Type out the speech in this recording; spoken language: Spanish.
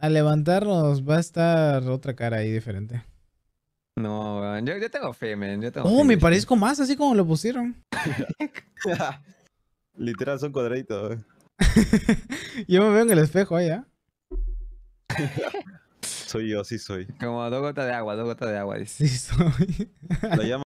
Al levantarnos va a estar otra cara ahí diferente. No, Yo, tengo fe, man. Yo tengo oh, me parezco más así como lo pusieron. Literal son cuadraditos. yo me veo en el espejo allá. soy yo, sí soy. Como dos gotas de agua, dos gotas de agua. Sí soy. La llama